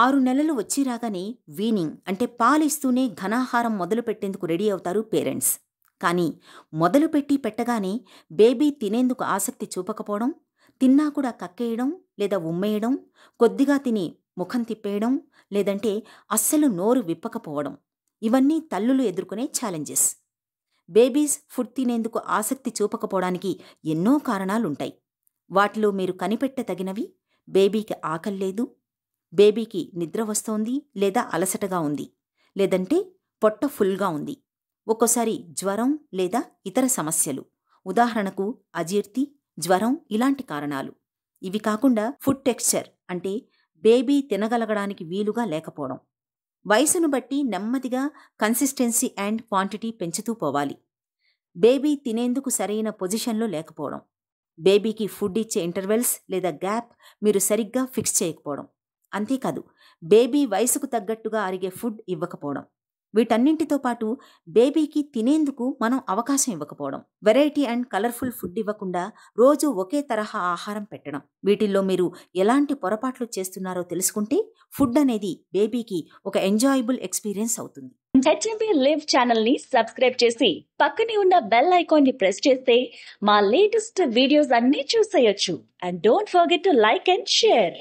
ఆరు నెలలు వచ్చి రాగానే వీనింగ్ అంటే పాలిస్తూనే ఘనాహారం మొదలుపెట్టేందుకు రెడీ అవుతారు పేరెంట్స్ కానీ మొదలుపెట్టి పెట్టగానే బేబీ తినేందుకు ఆసక్తి చూపకపోవడం తిన్నా కూడా కక్కేయడం లేదా ఉమ్మేయడం కొద్దిగా తిని ముఖం తిప్పేయడం లేదంటే అస్సలు నోరు విప్పకపోవడం ఇవన్నీ తల్లులు ఎదుర్కొనే ఛాలెంజెస్ బేబీస్ ఫుడ్ తినేందుకు ఆసక్తి చూపకపోవడానికి ఎన్నో కారణాలుంటాయి వాటిలో మీరు కనిపెట్టతగినవి బేబీకి ఆకలి లేదు బేబీకి నిద్ర వస్తోంది లేదా అలసటగా ఉంది లేదంటే పొట్ట ఫుల్గా ఉంది ఒక్కోసారి జ్వరం లేదా ఇతర సమస్యలు ఉదాహరణకు అజీర్తి జ్వరం ఇలాంటి కారణాలు ఇవి కాకుండా ఫుడ్ టెక్స్చర్ అంటే బేబీ తినగలగడానికి వీలుగా లేకపోవడం వయసును బట్టి నెమ్మదిగా కన్సిస్టెన్సీ అండ్ క్వాంటిటీ పెంచుతూ పోవాలి బేబీ తినేందుకు సరైన పొజిషన్లో లేకపోవడం బేబీకి ఫుడ్ ఇచ్చే ఇంటర్వెల్స్ లేదా గ్యాప్ మీరు సరిగ్గా ఫిక్స్ చేయకపోవడం అంతేకాదు బేబీ వయసుకు తగ్గట్టుగా అరిగే ఫుడ్ ఇవ్వకపోవడం వీటన్నింటితో పాటు బేబీకి తినేందుకు మనం అవకాశం ఇవ్వకపోవడం వెరైటీ అండ్ కలర్ఫుల్ ఫుడ్ ఇవ్వకుండా రోజు ఒకే తరహా ఆహారం పెట్టడం వీటిల్లో మీరు ఎలాంటి పొరపాట్లు చేస్తున్నారో తెలుసుకుంటే ఫుడ్ అనేది బేబీకి ఒక ఎంజాయబుల్ ఎక్స్పీరియన్స్ అవుతుంది హెచ్ఎంపీ లివ్ ఛానల్ ని సబ్స్క్రైబ్ చేసి పక్కనే ఉన్న బెల్ ఐకాన్ ని ప్రెస్ చేస్తే మా లేటెస్ట్ వీడియోస్ అన్ని చూసేయొచ్చు and don't forget to like and share